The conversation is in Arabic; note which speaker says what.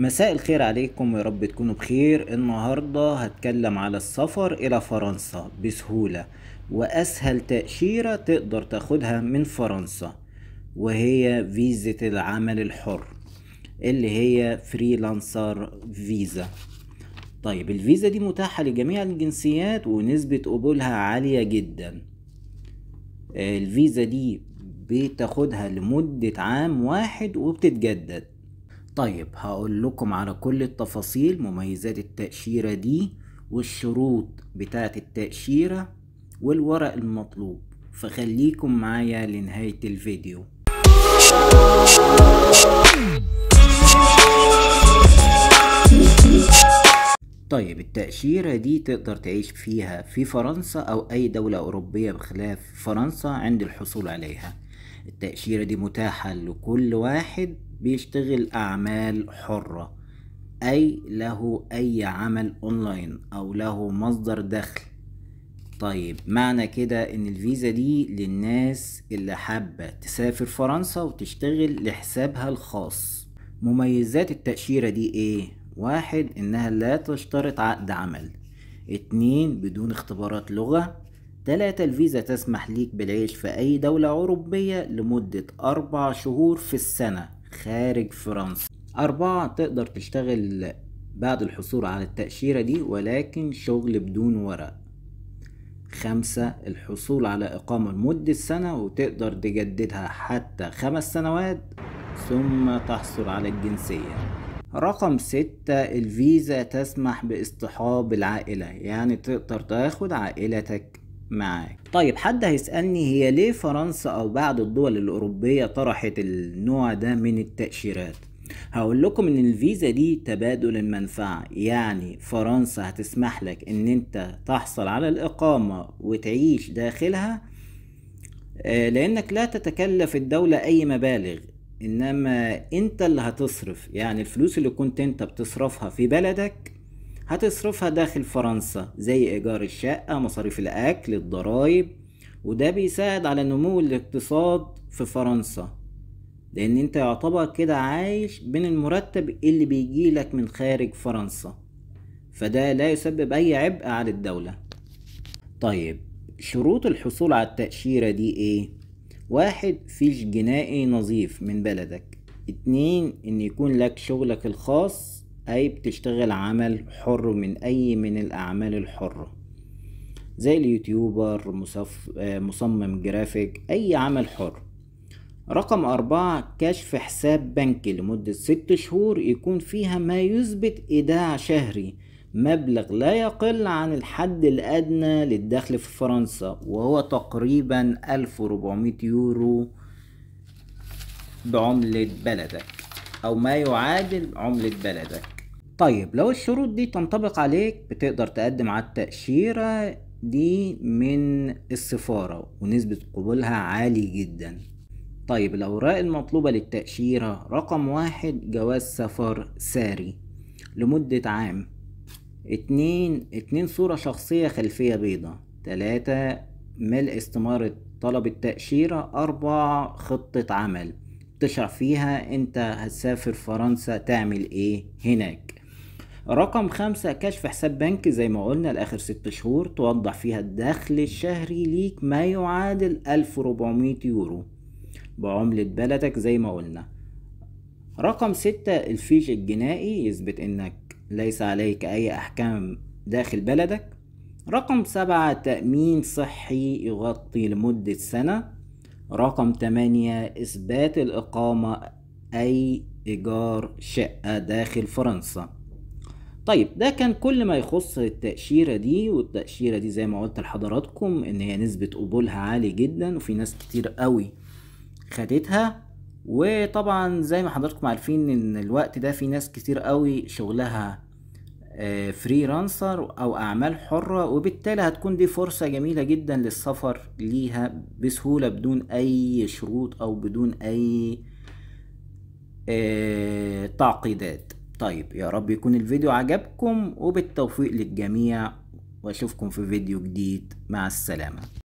Speaker 1: مساء الخير عليكم يا رب تكونوا بخير النهاردة هتكلم على السفر إلى فرنسا بسهولة وأسهل تأشيرة تقدر تاخدها من فرنسا وهي فيزة العمل الحر اللي هي فريلانسر فيزا طيب الفيزا دي متاحة لجميع الجنسيات ونسبة قبولها عالية جدا الفيزا دي بتاخدها لمدة عام واحد وبتتجدد طيب هقول لكم على كل التفاصيل مميزات التأشيرة دي والشروط بتاعة التأشيرة والورق المطلوب فخليكم معايا لنهاية الفيديو طيب التأشيرة دي تقدر تعيش فيها في فرنسا أو أي دولة أوروبية بخلاف فرنسا عند الحصول عليها التأشيرة دي متاحة لكل واحد بيشتغل أعمال حرة أي له أي عمل أونلاين أو له مصدر دخل طيب معنى كده إن الفيزا دي للناس اللي حابة تسافر فرنسا وتشتغل لحسابها الخاص مميزات التأشيرة دي إيه؟ واحد إنها لا تشترط عقد عمل اتنين بدون اختبارات لغة تلاتة الفيزا تسمح ليك بالعيش في أي دولة أوروبية لمدة أربع شهور في السنة خارج فرنسا أربعة تقدر تشتغل بعد الحصول على التأشيرة دي ولكن شغل بدون ورق خمسة الحصول على إقامة لمدة سنة وتقدر تجددها حتى خمس سنوات ثم تحصل على الجنسية رقم ستة الفيزا تسمح باصطحاب العائلة يعني تقدر تاخد عائلتك معاك طيب حد هيسألني هي ليه فرنسا أو بعض الدول الأوروبية طرحت النوع ده من التأشيرات هقول لكم ان الفيزا دي تبادل المنفعة يعني فرنسا هتسمح لك ان انت تحصل على الاقامة وتعيش داخلها آه، لانك لا تتكلف الدولة اي مبالغ انما انت اللي هتصرف يعني الفلوس اللي كنت انت بتصرفها في بلدك هتصرفها داخل فرنسا زي إيجار الشقة مصاريف الأكل الضرايب وده بيساعد على نمو الاقتصاد في فرنسا لأن أنت يعتبر كده عايش بين المرتب اللي بيجيلك من خارج فرنسا فده لا يسبب أي عبء على الدولة طيب شروط الحصول على التأشيرة دي إيه؟ واحد فيش جنائي نظيف من بلدك اتنين إن يكون لك شغلك الخاص أي بتشتغل عمل حر من أي من الأعمال الحرة زي اليوتيوبر مصف... آه، مصمم جرافيك أي عمل حر رقم أربعة كشف حساب بنكي لمدة ست شهور يكون فيها ما يثبت إيداع شهري مبلغ لا يقل عن الحد الأدنى للدخل في فرنسا وهو تقريبا 1400 يورو بعملة بلدك أو ما يعادل عملة بلدك طيب لو الشروط دي تنطبق عليك بتقدر تقدم على التأشيرة دي من السفارة ونسبة قبولها عالي جدا طيب الأوراق المطلوبة للتأشيرة رقم واحد جواز سفر ساري لمدة عام اتنين اتنين صورة شخصية خلفية بيضة تلاتة ملء استمارة طلب التأشيرة أربع خطة عمل تشرح فيها انت هتسافر فرنسا تعمل ايه هناك رقم خمسة كشف حساب بنكي زي ما قلنا لآخر ست شهور توضح فيها الدخل الشهري ليك ما يعادل 1400 يورو بعملة بلدك زي ما قلنا رقم ستة الفيش الجنائي يثبت إنك ليس عليك أي أحكام داخل بلدك رقم سبعة تأمين صحي يغطي لمدة سنة رقم تمانية إثبات الإقامة أي إيجار شقة داخل فرنسا طيب ده كان كل ما يخص التأشيرة دي والتأشيرة دي زي ما قلت لحضراتكم ان هي نسبة قبولها عالي جدا وفي ناس كتير قوي خدتها وطبعا زي ما حضراتكم عارفين ان الوقت ده في ناس كتير قوي شغلها فريلانسر آه، او اعمال حرة وبالتالي هتكون دي فرصة جميلة جدا للسفر ليها بسهولة بدون اي شروط او بدون اي آه، تعقيدات طيب يا رب يكون الفيديو عجبكم وبالتوفيق للجميع واشوفكم في فيديو جديد مع السلامة